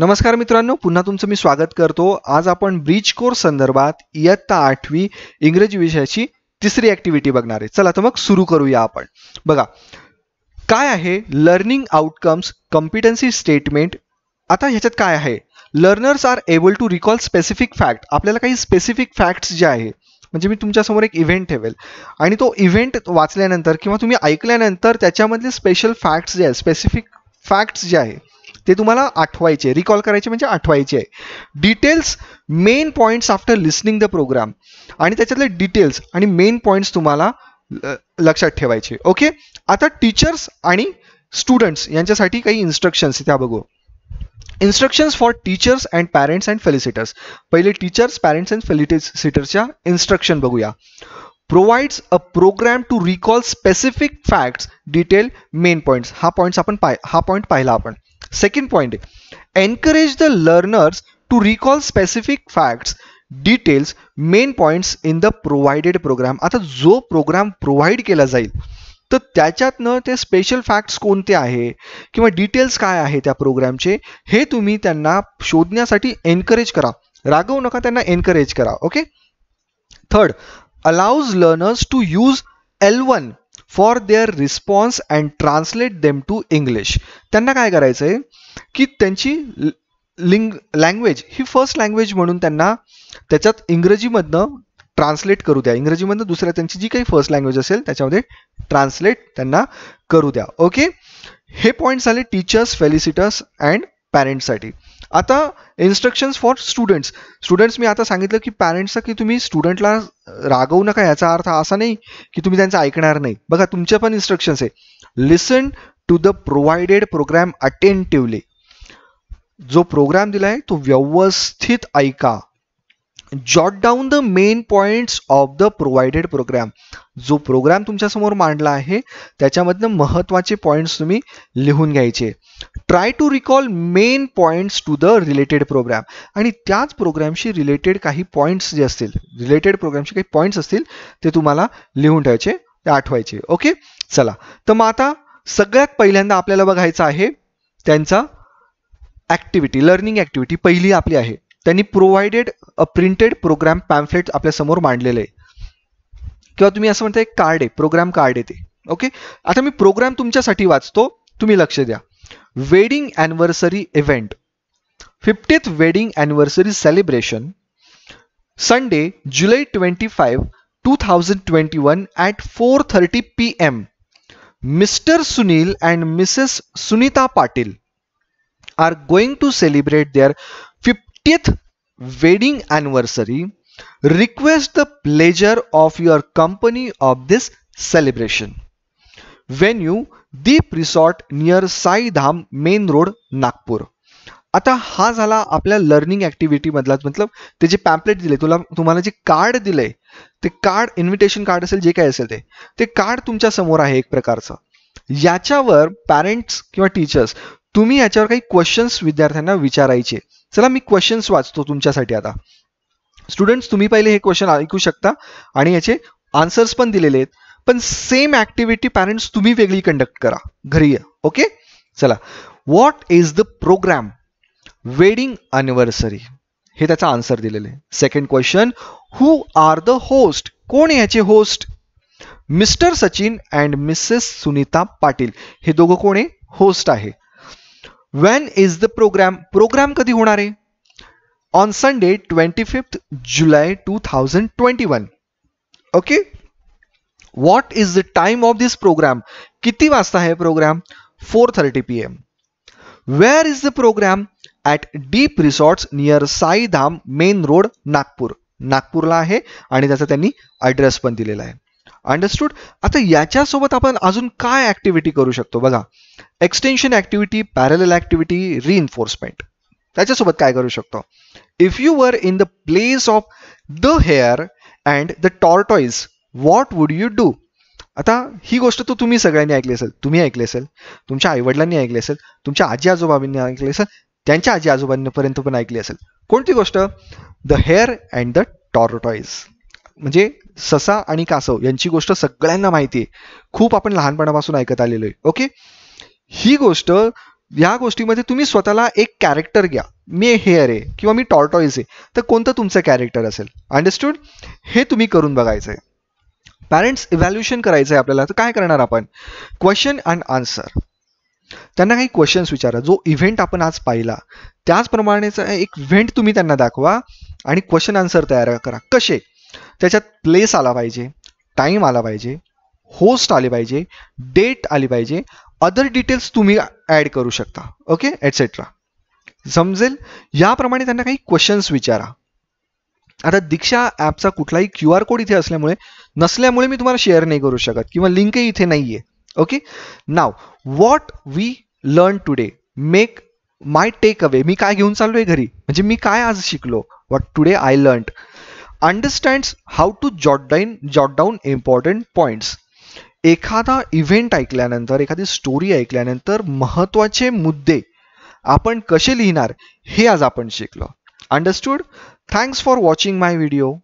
नमस्कार मित्रांनो पुन्हा तुमचं मी स्वागत करतो आज आपण ब्रिज कोर्स संदर्भात इयत्ता आठवी इंग्रजी विषयाची तिसरी ऍक्टिव्हिटी बघणार आहे चला तर मग सुरू करूया आपण बघा काय आहे लर्निंग आउटकम्स कॉम्पिटन्सी स्टेटमेंट आता ह्याच्यात काय आहे learners are able to recall specific fact आपल्याला काही स्पेसिफिक फॅक्ट्स जे आहे म्हणजे मी तुमच्यासमोर एक इव्हेंट ठेवेल आणि तो इव्हेंट वाचल्यानंतर किंवा तुम्ही ऐकल्यानंतर त्याच्यामधले स्पेशल फॅक्ट्स जे आहे स्पेसिफिक फॅक्ट्स जे आहे ते तुम्हाला आठवायचे रिकॉल करायचे म्हणजे आठवायचे आहे details main points after listening the programme आणि त्याच्यातले डिटेल्स आणि मेन पॉईंट्स तुम्हाला लक्षात ठेवायचे ओके आता टीचर्स आणि स्टुडंट्स यांच्यासाठी काही इन्स्ट्रक्शन्स त्या बघू instructions for teachers and parents and facilitators पहिले टीचर्स पॅरेंट्स अँड फेलिसिटर्सच्या इन्स्ट्रक्शन बघूया provides a programme to recall specific facts detail main points हा पॉईंट्स आपण हा पॉईंट पाहिला आपण Second point, encourage the learners to recall specific facts, details, main points in the provided program. आता जो program provide केला जाईल, तो त्याच्यात न ते special facts कोणते आहे, किंवा details काय आहे त्या program चे, हे तुम्ही त्यांना शोधण्यासाठी encourage करा. रागव नका त्यांना encourage करा, okay? Third, allows learners to use L1 for their response and translate them to English त्यांना काय करायचं आहे की त्यांची लिंग लँग्वेज ही फर्स्ट लँग्वेज म्हणून त्यांना त्याच्यात इंग्रजीमधनं ट्रान्सलेट करू द्या इंग्रजीमधनं दुसऱ्या त्यांची जी काही फर्स्ट लँग्वेज असेल त्याच्यामध्ये ट्रान्सलेट त्यांना करू द्या ओके हे पॉईंट झाले टीचर्स फेलिसिटर्स अँड पॅरेंट्ससाठी आता इन्स्ट्रक्शन्स फॉर स्टुडंट्स स्टुडंट्स मी आता सांगितलं की पॅरेंट्सचं की तुम्ही स्टुडंटला रागवू नका याचा अर्थ असा नाही की तुम्ही त्यांचं ऐकणार नाही बघा तुमचे पण इन्स्ट्रक्शन्स आहे listen to the provided programme attentively जो प्रोग्राम दिला आहे तो व्यवस्थित ऐका jot down the main points of the provided program जो प्रोग्राम तुमच्यासमोर मांडला आहे त्याच्यामधनं महत्त्वाचे पॉईंट्स तुम्ही लिहून घ्यायचे try to recall main point to the related programme आणि त्याच प्रोग्रामशी रिलेटेड काही पॉइंट्स जे असतील रिलेटेड प्रोग्रामशी काही पॉइंट्स असतील ते तुम्हाला लिहून ठेवायचे ते आठवायचे ओके चला तर मग आता सगळ्यात पहिल्यांदा आपल्याला बघायचं आहे त्यांचा ॲक्टिव्हिटी लर्निंग ॲक्टिव्हिटी पहिली आपली आहे त्यांनी provided a printed programme pamphlet आपल्या समोर आहे किंवा तुम्ही असं म्हणता एक कार्ड आहे प्रोग्राम कार्ड आहे ते ओके आता मी प्रोग्राम तुमच्यासाठी वाचतो तुम्ही लक्ष द्या wedding anniversary event fiftieth wedding anniversary celebration Sunday July twenty five two thousand twenty one at four thirty P M mister Sunil and missus Sunita Patil are going to celebrate their 50th wedding anniversary, request the pleasure of your company of this celebration. Venue Deep resort near Sai Dham main road Nagpur आता हा झाला आपल्या learning activity मधला मतलब ते जे pamphlet दिले तुला तुम्हाला जे कार्ड दिले ते कार्ड इन्व्हिटेशन कार्ड असेल जे काय असेल ते ते कार्ड तुमच्या समोर आहे एक प्रकारचं याच्यावर पॅरेंट्स किंवा टीचर्स तुम्ही याच्यावर काही क्वेश्चन्स विद्यार्थ्यांना विचारायचे चला मी क्वेश्चन्स वाचतो तुमच्यासाठी आता स्टुडंट्स तुम्ही पहिले हे क्वेश्चन ऐकू शकता आणि याचे आन्सर्स पण दिलेले आहेत पण सेम ऍक्टिव्हिटी पॅरेंट्स तुम्ही वेगळी कंडक्ट करा घरी ओके चला what is the programme wedding anniversary हे त्याचा आन्सर दिलेले आहे second question who are the host कोण याचे host mister Sachin and missus Sunita Patil हे दोघं कोण आहे होस्ट आहे when is the programme programme कधी होणार आहे on Sunday twenty fifth July two thousand twenty one okay what is the time of this programme किती वाजता आहे programme four thirty P M where is the programme at Deep resorts near Saidham main road Nagpur नागपूरला आहे आणि त्याचा त्यांनी address पण दिलेला आहे अंडरस्टूड आता याच्यासोबत आपण अजून काय ऍक्टिव्हिटी करू शकतो बघा extension activity parallel activity reinforcement त्याच्यासोबत काय करू शकतो if you were in the place of the hare and the tortoise what would you do आता ही गोष्ट तर तुम्ही सगळ्यांनी ऐकली असेल तुम्ही ऐकली असेल तुमच्या आईवडिलांनी ऐकली असेल तुमच्या आजी आजोबांनी ऐकली असेल त्यांच्या आजी आजोबांपर्यंत पण ऐकली असेल कोणती गोष्ट the hare and the tortoise म्हणजे ससा आणि कासव यांची गोष्ट सगळ्यांना माहिती आहे खूप आपण लहानपणापासून ऐकत आलेलो आहे ओके ही गोष्ट या गोष्टीमध्ये तुम्ही स्वतःला एक कॅरेक्टर घ्या मी हेअर आहे किंवा मी टॉर्टॉईज आहे तर कोणतं तुमचं कॅरेक्टर असेल अंडरस्टूड हे तुम्ही करून बघायचं आहे पॅरेंट्स इव्हॅल्युएशन करायचं आहे आपल्याला तर काय करणार आपण क्वेश्चन अँड आन्सर त्यांना काही क्वेश्चन्स विचारा जो इव्हेंट आपण आज पाहिला त्याचप्रमाणेचा एक इव्हेंट तुम्ही त्यांना दाखवा आणि क्वेश्चन आन्सर तयार करा कसे त्याच्यात प्लेस आला पाहिजे टाईम आला पाहिजे होस्ट आले पाहिजे डेट आली पाहिजे अदर डिटेल्स तुम्ही ॲड करू शकता ओके एटसेट्रा समजेल याप्रमाणे त्यांना काही क्वेश्चन्स विचारा आता दीक्षा ॲपचा कुठलाही क्यू आर कोड इथे असल्यामुळे नसल्यामुळे मी तुम्हाला शेअर नाही करू शकत किंवा लिंकही इथे नाही आहे ओके नाव what we learn today make my take away मी काय घेऊन चाललो आहे घरी म्हणजे मी काय आज शिकलो what today I learn understands how to jot down jot down important points एखादा इव्हेंट ऐकल्यानंतर एखादी स्टोरी ऐकल्यानंतर महत्वाचे मुद्दे आपण कसे लिहिणार हे आज आपण शिकलो understood thanks for watching my video